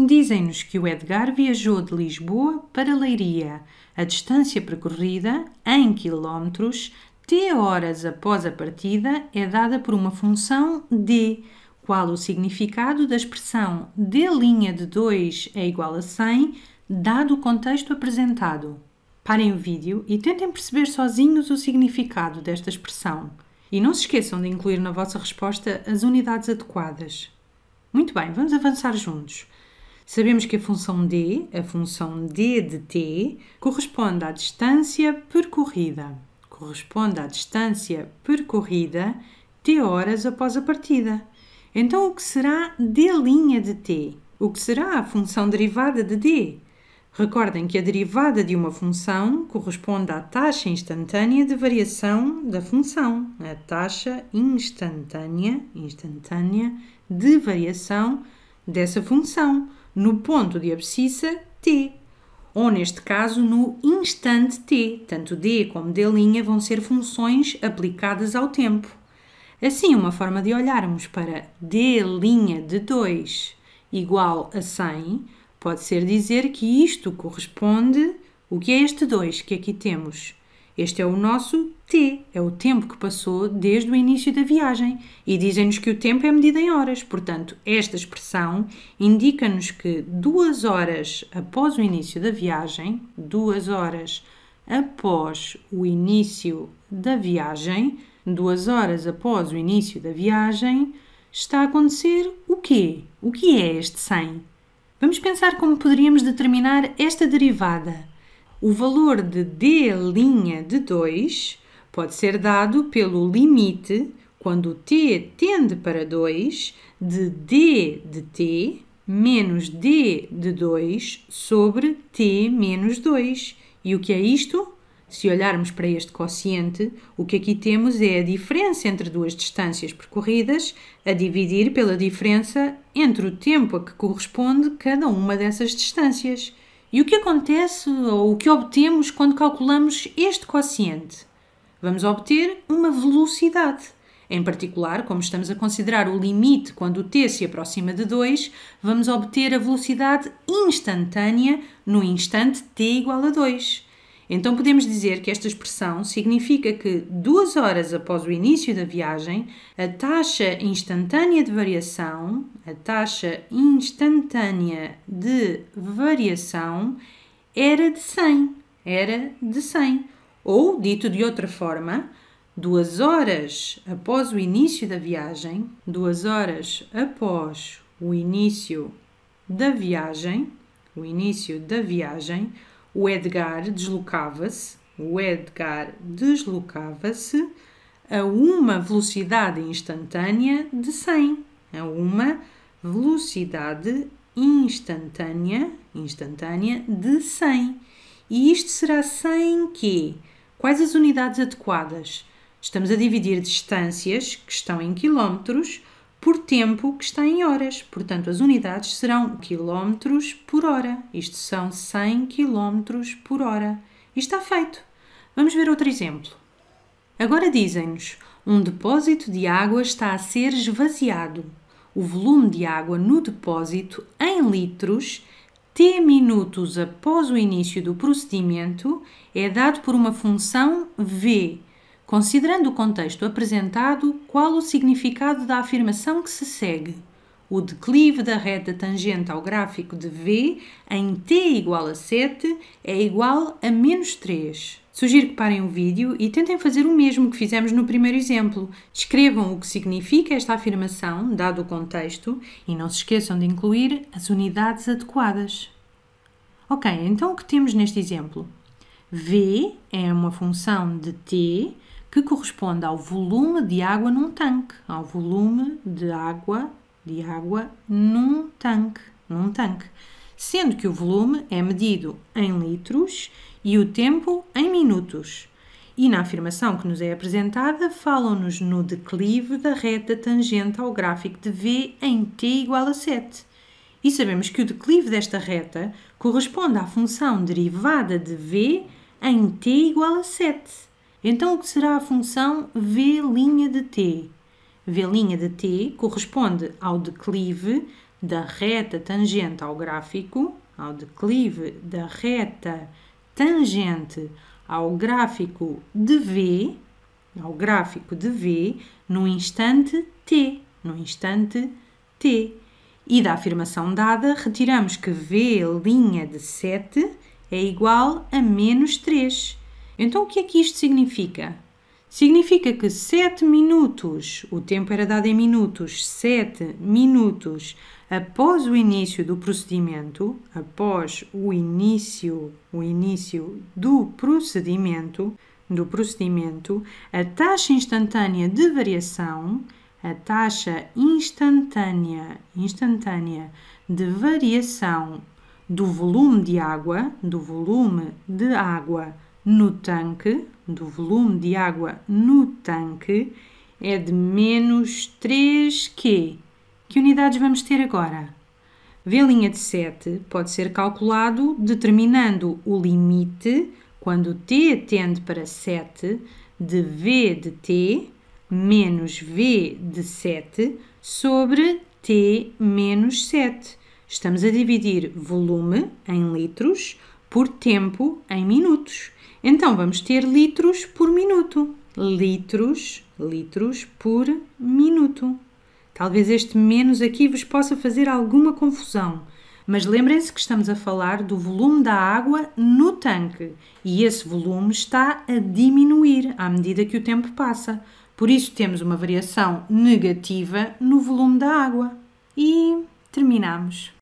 Dizem-nos que o Edgar viajou de Lisboa para Leiria, a distância percorrida, em quilómetros, t horas após a partida, é dada por uma função d, qual o significado da expressão d' de 2 é igual a 100, dado o contexto apresentado. Parem o vídeo e tentem perceber sozinhos o significado desta expressão. E não se esqueçam de incluir na vossa resposta as unidades adequadas. Muito bem, vamos avançar juntos. Sabemos que a função d, a função d de t, corresponde à distância percorrida. Corresponde à distância percorrida t horas após a partida. Então, o que será d' de t? O que será a função derivada de d? Recordem que a derivada de uma função corresponde à taxa instantânea de variação da função, a taxa instantânea, instantânea de variação dessa função no ponto de abscissa T, ou neste caso no instante T. Tanto D como D' vão ser funções aplicadas ao tempo. Assim, uma forma de olharmos para D' de 2 igual a 100 pode ser dizer que isto corresponde, o que é este 2 que aqui temos? Este é o nosso T, é o tempo que passou desde o início da viagem e dizem-nos que o tempo é medido em horas. Portanto, esta expressão indica-nos que duas horas após o início da viagem, duas horas após o início da viagem, duas horas após o início da viagem, está a acontecer o quê? O que é este 100? Vamos pensar como poderíamos determinar esta derivada o valor de D' de 2 pode ser dado pelo limite, quando t tende para 2, de D de t menos D de 2 sobre t menos 2. E o que é isto? Se olharmos para este quociente, o que aqui temos é a diferença entre duas distâncias percorridas a dividir pela diferença entre o tempo a que corresponde cada uma dessas distâncias. E o que acontece ou o que obtemos quando calculamos este quociente? Vamos obter uma velocidade. Em particular, como estamos a considerar o limite quando o t se aproxima de 2, vamos obter a velocidade instantânea no instante t igual a 2. Então podemos dizer que esta expressão significa que duas horas após o início da viagem, a taxa instantânea de variação, a taxa instantânea de variação era de 100, era de 100. Ou, dito de outra forma, duas horas após o início da viagem, duas horas após o início da viagem, o início da viagem, o Edgar deslocava-se, o Edgar deslocava-se a uma velocidade instantânea de 100, a uma velocidade instantânea, instantânea de 100. E isto será 100 quê? Quais as unidades adequadas? Estamos a dividir distâncias que estão em quilómetros por tempo que está em horas. Portanto, as unidades serão quilómetros por hora. Isto são 100 quilómetros por hora. E está feito. Vamos ver outro exemplo. Agora dizem-nos: um depósito de água está a ser esvaziado. O volume de água no depósito, em litros, t minutos após o início do procedimento, é dado por uma função v Considerando o contexto apresentado, qual o significado da afirmação que se segue? O declive da reta tangente ao gráfico de V em t igual a 7 é igual a menos 3. Sugiro que parem o vídeo e tentem fazer o mesmo que fizemos no primeiro exemplo. Escrevam o que significa esta afirmação, dado o contexto, e não se esqueçam de incluir as unidades adequadas. Ok, então o que temos neste exemplo? V é uma função de t que corresponde ao volume de água num tanque, ao volume de água de água num tanque, num tanque, sendo que o volume é medido em litros e o tempo em minutos. E na afirmação que nos é apresentada, falam-nos no declive da reta tangente ao gráfico de V em t igual a 7. E sabemos que o declive desta reta corresponde à função derivada de V em t igual a 7. Então, o que será a função V' de t? V' de t corresponde ao declive da reta tangente ao gráfico, ao declive da reta tangente ao gráfico de V, ao gráfico de V, no instante t, no instante t. E da afirmação dada, retiramos que V' de 7 é igual a menos 3. Então o que é que isto significa? Significa que 7 minutos, o tempo era dado em minutos, 7 minutos após o início do procedimento, após o início, o início do procedimento, do procedimento, a taxa instantânea de variação, a taxa instantânea, instantânea de variação do volume de água, do volume de água no tanque, do volume de água no tanque, é de menos 3Q. Que unidades vamos ter agora? V linha de 7 pode ser calculado determinando o limite, quando t tende para 7, de V de t menos V de 7 sobre t menos 7. Estamos a dividir volume em litros por tempo em minutos. Então vamos ter litros por minuto. Litros, litros por minuto. Talvez este menos aqui vos possa fazer alguma confusão, mas lembrem-se que estamos a falar do volume da água no tanque e esse volume está a diminuir à medida que o tempo passa. Por isso temos uma variação negativa no volume da água. E terminamos.